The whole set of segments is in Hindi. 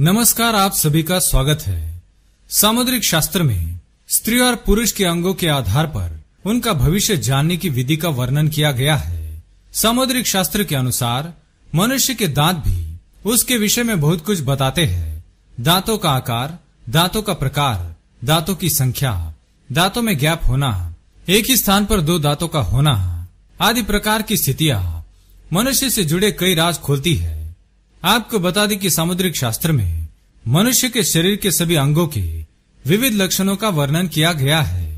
नमस्कार आप सभी का स्वागत है सामुद्रिक शास्त्र में स्त्री और पुरुष के अंगों के आधार पर उनका भविष्य जानने की विधि का वर्णन किया गया है सामुद्रिक शास्त्र के अनुसार मनुष्य के दांत भी उसके विषय में बहुत कुछ बताते हैं दांतों का आकार दांतों का प्रकार दांतों की संख्या दांतों में गैप होना एक ही स्थान पर दो दांतों का होना आदि प्रकार की स्थितियाँ मनुष्य से जुड़े कई राज खोलती है आपको बता दें कि सामुद्रिक शास्त्र में मनुष्य के शरीर के सभी अंगों के विविध लक्षणों का वर्णन किया गया है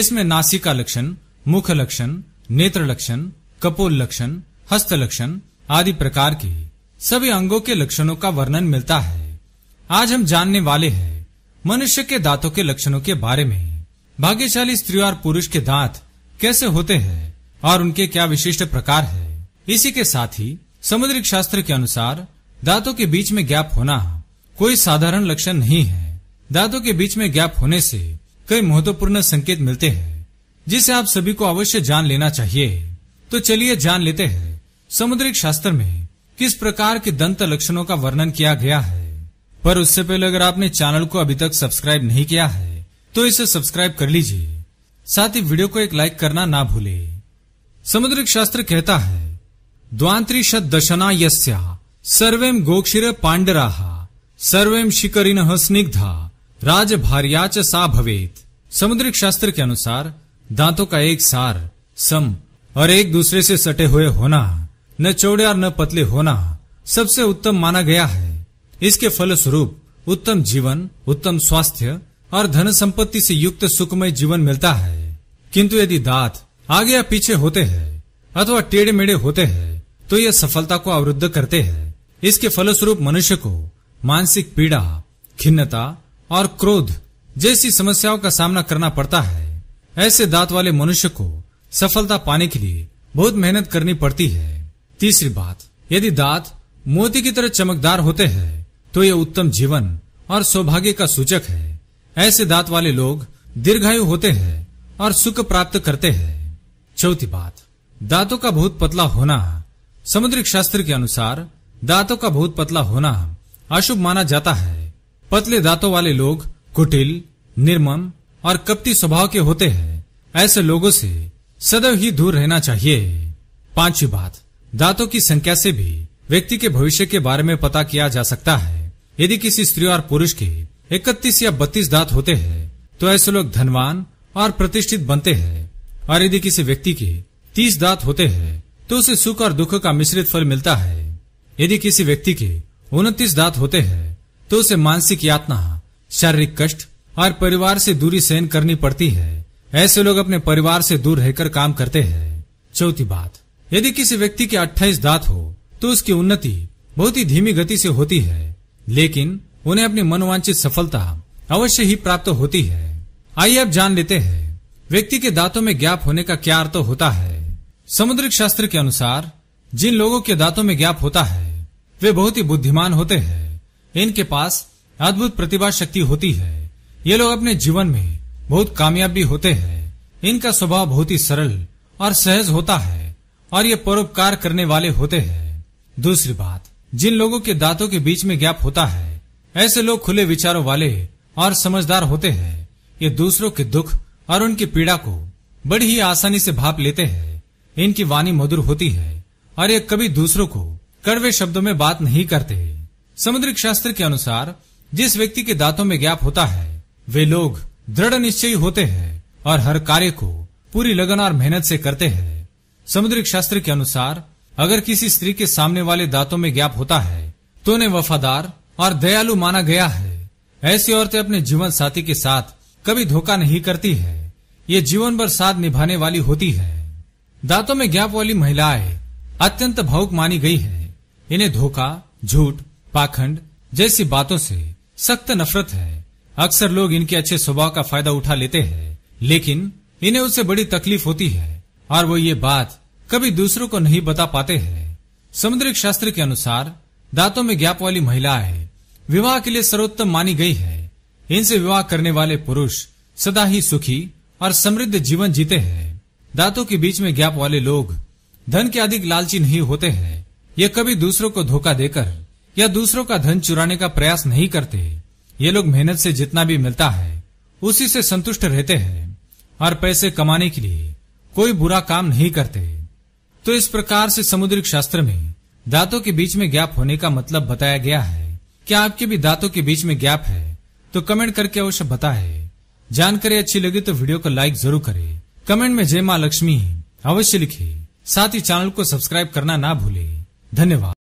इसमें नासिका लक्षण मुख लक्षण नेत्र लक्षण कपोल लक्षण हस्त लक्षण आदि प्रकार के सभी अंगों के लक्षणों का वर्णन मिलता है आज हम जानने वाले हैं मनुष्य के दांतों के लक्षणों के बारे में भाग्यशाली स्त्री और पुरुष के दांत कैसे होते हैं और उनके क्या विशिष्ट प्रकार है इसी के साथ ही समुद्रिक शास्त्र के अनुसार दांतों के बीच में गैप होना कोई साधारण लक्षण नहीं है दांतों के बीच में गैप होने से कई महत्वपूर्ण संकेत मिलते हैं जिसे आप सभी को अवश्य जान लेना चाहिए तो चलिए जान लेते हैं समुद्रिक शास्त्र में किस प्रकार के दंत लक्षणों का वर्णन किया गया है पर उससे पहले अगर आपने चैनल को अभी तक सब्सक्राइब नहीं किया है तो इसे सब्सक्राइब कर लीजिए साथ ही वीडियो को एक लाइक करना ना भूले समुद्रिक शास्त्र कहता है द्वांतरी शत दशना यस्या सर्वे गोक्षीर पांडराहा सर्वे शिकरिन स्निग्धा राज च सा भवेत समुद्रिक शास्त्र के अनुसार दांतों का एक सार सम और एक दूसरे से सटे हुए होना न चौड़े और न पतले होना सबसे उत्तम माना गया है इसके फल स्वरूप उत्तम जीवन उत्तम स्वास्थ्य और धन संपत्ति से युक्त सुखमय जीवन मिलता है किंतु यदि दांत आगे या पीछे होते हैं अथवा टेढ़े मेढ़े होते हैं तो यह सफलता को अवरुद्ध करते हैं इसके फलस्वरूप मनुष्य को मानसिक पीड़ा खिन्नता और क्रोध जैसी समस्याओं का सामना करना पड़ता है ऐसे दांत वाले मनुष्य को सफलता पाने के लिए बहुत मेहनत करनी पड़ती है तीसरी बात यदि दांत मोती की तरह चमकदार होते हैं तो ये उत्तम जीवन और सौभाग्य का सूचक है ऐसे दांत वाले लोग दीर्घायु होते हैं और सुख प्राप्त करते हैं चौथी बात दांतों का बहुत पतला होना समुद्रिक शास्त्र के अनुसार दांतों का बहुत पतला होना अशुभ माना जाता है पतले दांतों वाले लोग कुटिल निर्मम और कपटी स्वभाव के होते हैं ऐसे लोगों से सदैव ही दूर रहना चाहिए पांचवी बात दांतों की संख्या से भी व्यक्ति के भविष्य के बारे में पता किया जा सकता है यदि किसी स्त्री और पुरुष के इकतीस या बत्तीस दांत होते हैं तो ऐसे लोग धनवान और प्रतिष्ठित बनते हैं और यदि किसी व्यक्ति के तीस दांत होते हैं तो उसे सुख और दुख का मिश्रित फल मिलता है यदि किसी व्यक्ति के उनतीस दांत होते हैं तो उसे मानसिक यातना शारीरिक कष्ट और परिवार से दूरी सहन करनी पड़ती है ऐसे लोग अपने परिवार से दूर रहकर काम करते हैं चौथी बात यदि किसी व्यक्ति के 28 दांत हो तो उसकी उन्नति बहुत ही धीमी गति से होती है लेकिन उन्हें अपनी मनोवांचित सफलता अवश्य ही प्राप्त होती है आइए अब जान लेते हैं व्यक्ति के दांतों में गैप होने का क्या अर्थ होता है समुद्रिक शास्त्र के अनुसार जिन लोगों के दांतों में गैप होता है वे बहुत ही बुद्धिमान होते हैं इनके पास अद्भुत प्रतिभा शक्ति होती है ये लोग अपने जीवन में बहुत कामयाब भी होते हैं इनका स्वभाव बहुत ही सरल और सहज होता है और ये परोपकार करने वाले होते हैं दूसरी बात जिन लोगों के दांतों के बीच में गैप होता है ऐसे लोग खुले विचारों वाले और समझदार होते हैं ये दूसरों के दुख और उनकी पीड़ा को बड़ी ही आसानी से भाप लेते हैं इनकी वाणी मधुर होती है और ये कभी दूसरों को कड़वे शब्दों में बात नहीं करते समुद्रिक शास्त्र के अनुसार जिस व्यक्ति के दांतों में गैप होता है वे लोग दृढ़ निश्चयी होते हैं और हर कार्य को पूरी लगन और मेहनत से करते हैं समुद्रिक शास्त्र के अनुसार अगर किसी स्त्री के सामने वाले दांतों में गैप होता है तो उन्हें वफादार और दयालु माना गया है ऐसी औरतें अपने जीवन साथी के साथ कभी धोखा नहीं करती है ये जीवन भर साथ निभाने वाली होती है दांतों में गैप वाली महिलाएं अत्यंत भावुक मानी गई है इन्हें धोखा झूठ पाखंड जैसी बातों से सख्त नफरत है अक्सर लोग इनके अच्छे स्वभाव का फायदा उठा लेते हैं लेकिन इन्हें उससे बड़ी तकलीफ होती है और वो ये बात कभी दूसरों को नहीं बता पाते हैं समुद्रिक शास्त्र के अनुसार दांतों में ज्ञाप वाली है विवाह के लिए सर्वोत्तम मानी गई है इनसे विवाह करने वाले पुरुष सदा ही सुखी और समृद्ध जीवन जीते हैं दांतों के बीच में ज्ञाप वाले लोग धन के अधिक लालची नहीं होते हैं ये कभी दूसरों को धोखा देकर या दूसरों का धन चुराने का प्रयास नहीं करते ये लोग मेहनत से जितना भी मिलता है उसी से संतुष्ट रहते हैं और पैसे कमाने के लिए कोई बुरा काम नहीं करते तो इस प्रकार से समुद्रिक शास्त्र में दांतों के बीच में गैप होने का मतलब बताया गया है क्या आपके भी दांतों के बीच में गैप है तो कमेंट करके अवश्य बताए जानकारी अच्छी लगी तो वीडियो को लाइक जरूर करे कमेंट में जय माँ लक्ष्मी अवश्य लिखे साथ ही चैनल को सब्सक्राइब करना ना भूले धन्यवाद